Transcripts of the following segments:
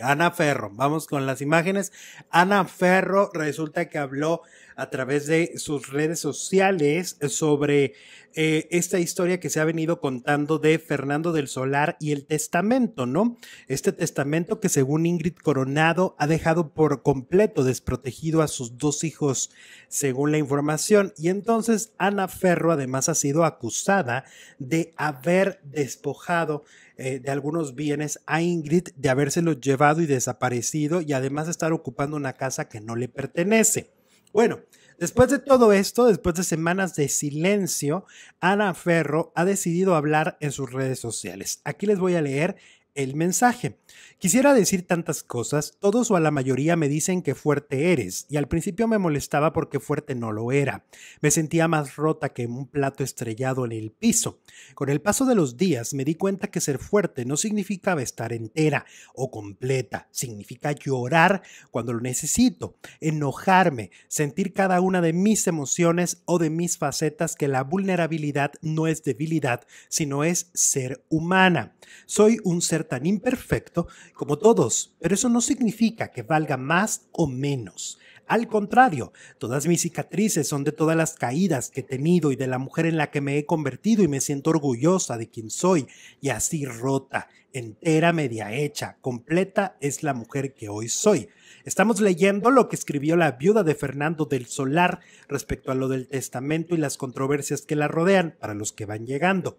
Ana Ferro, vamos con las imágenes. Ana Ferro resulta que habló a través de sus redes sociales sobre eh, esta historia que se ha venido contando de Fernando del Solar y el testamento, ¿no? Este testamento que según Ingrid Coronado ha dejado por completo desprotegido a sus dos hijos, según la información. Y entonces Ana Ferro además ha sido acusada de haber despojado eh, de algunos bienes a Ingrid de habérselos llevado y desaparecido y además de estar ocupando una casa que no le pertenece. Bueno, Después de todo esto, después de semanas de silencio, Ana Ferro ha decidido hablar en sus redes sociales. Aquí les voy a leer el mensaje. Quisiera decir tantas cosas, todos o a la mayoría me dicen que fuerte eres, y al principio me molestaba porque fuerte no lo era. Me sentía más rota que un plato estrellado en el piso. Con el paso de los días me di cuenta que ser fuerte no significaba estar entera o completa, significa llorar cuando lo necesito, enojarme, sentir cada una de mis emociones o de mis facetas que la vulnerabilidad no es debilidad, sino es ser humana. Soy un ser tan imperfecto como todos, pero eso no significa que valga más o menos. Al contrario, todas mis cicatrices son de todas las caídas que he tenido y de la mujer en la que me he convertido y me siento orgullosa de quien soy y así rota, entera, media hecha, completa es la mujer que hoy soy. Estamos leyendo lo que escribió la viuda de Fernando del Solar respecto a lo del testamento y las controversias que la rodean para los que van llegando.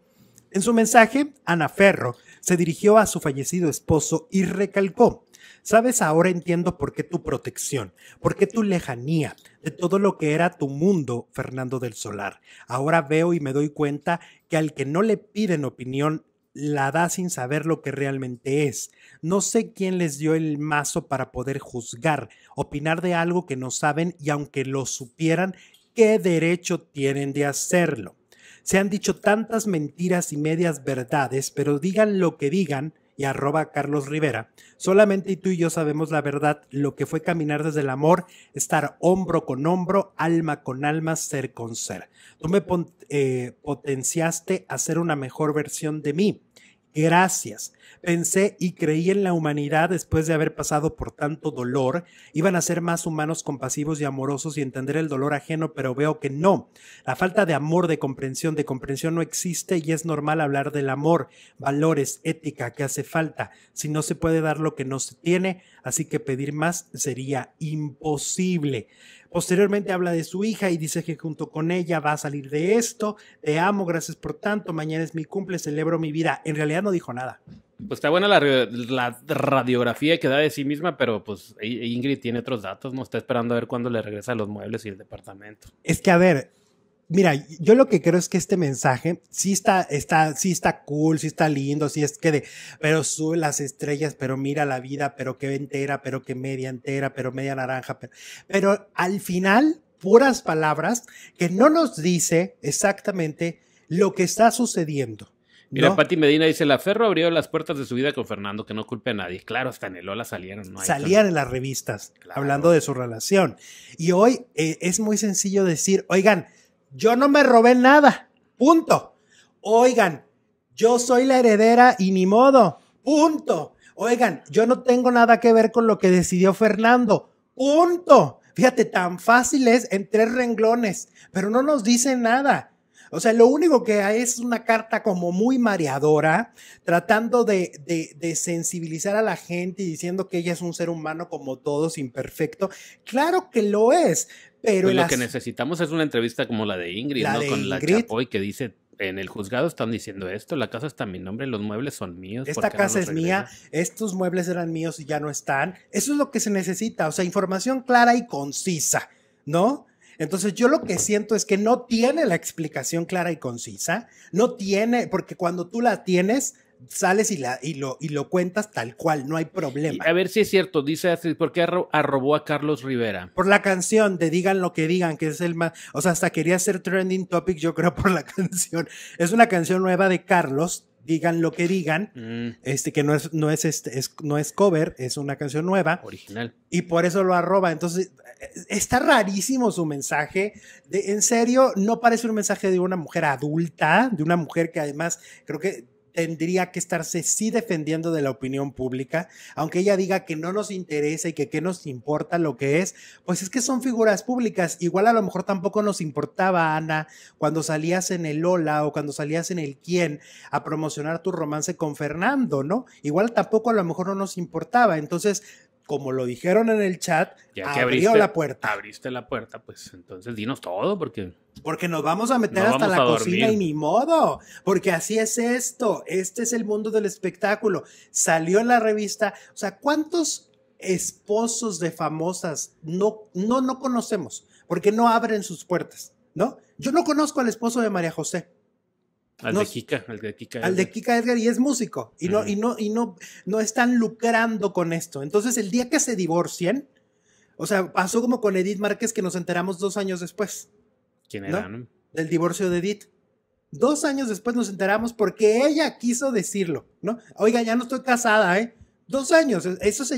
En su mensaje, Ana Ferro se dirigió a su fallecido esposo y recalcó, sabes, ahora entiendo por qué tu protección, por qué tu lejanía de todo lo que era tu mundo, Fernando del Solar. Ahora veo y me doy cuenta que al que no le piden opinión la da sin saber lo que realmente es. No sé quién les dio el mazo para poder juzgar, opinar de algo que no saben y aunque lo supieran, ¿qué derecho tienen de hacerlo? Se han dicho tantas mentiras y medias verdades, pero digan lo que digan, y arroba Carlos Rivera. Solamente tú y yo sabemos la verdad, lo que fue caminar desde el amor, estar hombro con hombro, alma con alma, ser con ser. Tú me eh, potenciaste a ser una mejor versión de mí Gracias. Pensé y creí en la humanidad después de haber pasado por tanto dolor. Iban a ser más humanos, compasivos y amorosos y entender el dolor ajeno, pero veo que no. La falta de amor, de comprensión, de comprensión no existe y es normal hablar del amor, valores, ética que hace falta. Si no se puede dar lo que no se tiene, así que pedir más sería imposible. Posteriormente habla de su hija y dice que junto con ella va a salir de esto. Te amo, gracias por tanto. Mañana es mi cumple, celebro mi vida. En realidad no dijo nada. Pues está buena la, la radiografía que da de sí misma, pero pues e, Ingrid tiene otros datos, no está esperando a ver cuándo le regresa los muebles y el departamento. Es que a ver, mira, yo lo que creo es que este mensaje sí está, está, sí está cool, sí está lindo, sí es que de, pero sube las estrellas, pero mira la vida, pero que entera, pero que media entera, pero media naranja, pero, pero al final, puras palabras que no nos dice exactamente lo que está sucediendo. Mira, no. Pati Medina dice, la Ferro abrió las puertas de su vida con Fernando, que no culpe a nadie. Claro, hasta en el Ola salieron. No Salían en las revistas, hablando de su relación. Y hoy eh, es muy sencillo decir, oigan, yo no me robé nada. Punto. Oigan, yo soy la heredera y ni modo. Punto. Oigan, yo no tengo nada que ver con lo que decidió Fernando. Punto. Fíjate, tan fácil es en tres renglones, pero no nos dice nada. O sea, lo único que hay es una carta como muy mareadora, tratando de, sensibilizar a la gente y diciendo que ella es un ser humano como todos, imperfecto. Claro que lo es, pero... Pues lo que necesitamos es una entrevista como la de Ingrid, ¿no? Con la Chapoy que dice en el juzgado están diciendo esto, la casa está a mi nombre, los muebles son míos. Esta casa es mía, estos muebles eran míos y ya no están. Eso es lo que se necesita, o sea, información clara y concisa, ¿no? Entonces yo lo que siento es que no tiene la explicación clara y concisa, no tiene, porque cuando tú la tienes, sales y, la, lo, y lo cuentas tal cual, no hay problema. a ver si es cierto, dice Astrid, ¿por qué arrobó a Carlos Rivera? Por la canción de Digan lo que digan, que es el más, o sea, hasta quería ser trending topic, yo creo, por la canción. Es una canción nueva de Carlos, digan lo que digan, mm. este que no es no es, este, no es cover, es una canción nueva, original. Y por eso lo arroba, entonces está rarísimo su mensaje. De, en serio, no parece un mensaje de una mujer adulta, de una mujer que además creo que tendría que estarse sí defendiendo de la opinión pública, aunque ella diga que no nos interesa y que qué nos importa lo que es, pues es que son figuras públicas. Igual a lo mejor tampoco nos importaba, Ana, cuando salías en el Hola o cuando salías en el Quién a promocionar tu romance con Fernando, ¿no? Igual tampoco a lo mejor no nos importaba. Entonces, como lo dijeron en el chat, abrió la puerta. Abriste la puerta, pues entonces dinos todo, porque. Porque nos vamos a meter hasta la cocina y ni modo. Porque así es esto. Este es el mundo del espectáculo. Salió en la revista. O sea, ¿cuántos esposos de famosas no, no, no conocemos? Porque no abren sus puertas, ¿no? Yo no conozco al esposo de María José. Al de Kika, al de Kika Edgar. Al de Kika Edgar y es músico y, no, y, no, y no, no están lucrando con esto. Entonces el día que se divorcien, o sea, pasó como con Edith Márquez que nos enteramos dos años después. ¿Quién era? Del divorcio de Edith. Dos años después nos enteramos porque ella quiso decirlo, ¿no? Oiga, ya no estoy casada, ¿eh? Dos años, e-, eso se